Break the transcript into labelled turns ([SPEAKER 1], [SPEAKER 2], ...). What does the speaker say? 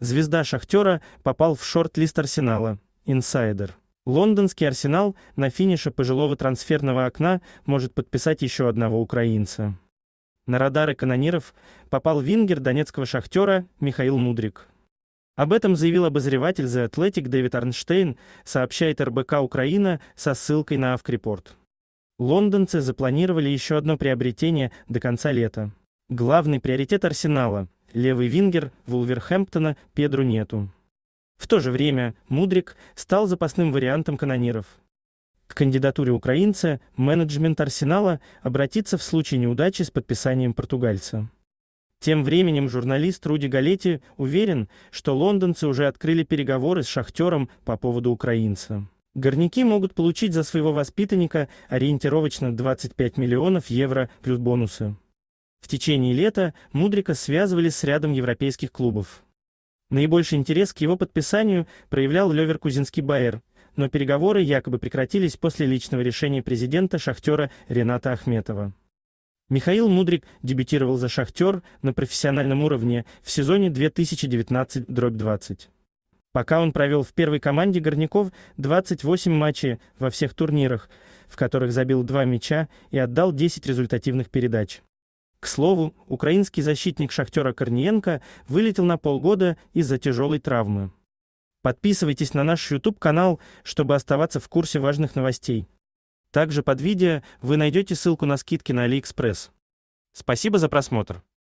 [SPEAKER 1] Звезда «Шахтера» попал в шорт-лист «Арсенала» «Инсайдер». Лондонский «Арсенал» на финише пожилого трансферного окна может подписать еще одного украинца. На радары канониров попал вингер донецкого «Шахтера» Михаил Мудрик. Об этом заявил обозреватель The Athletic Дэвид Арнштейн, сообщает РБК Украина со ссылкой на Авкрепорт. Лондонцы запланировали еще одно приобретение до конца лета. Главный приоритет «Арсенала» левый вингер Вулверхэмптона Педру нету. В то же время Мудрик стал запасным вариантом канониров. К кандидатуре украинца менеджмент Арсенала обратится в случае неудачи с подписанием португальца. Тем временем журналист Руди Галети уверен, что лондонцы уже открыли переговоры с шахтером по поводу украинца. Горняки могут получить за своего воспитанника ориентировочно 25 миллионов евро плюс бонусы. В течение лета Мудрика связывали с рядом европейских клубов. Наибольший интерес к его подписанию проявлял Леверкузинский Байер, но переговоры якобы прекратились после личного решения президента «Шахтера» Рената Ахметова. Михаил Мудрик дебютировал за «Шахтер» на профессиональном уровне в сезоне 2019-20. Пока он провел в первой команде горняков 28 матчей во всех турнирах, в которых забил два мяча и отдал 10 результативных передач. К слову, украинский защитник «Шахтера» Корниенко вылетел на полгода из-за тяжелой травмы. Подписывайтесь на наш YouTube-канал, чтобы оставаться в курсе важных новостей. Также под видео вы найдете ссылку на скидки на AliExpress. Спасибо за просмотр.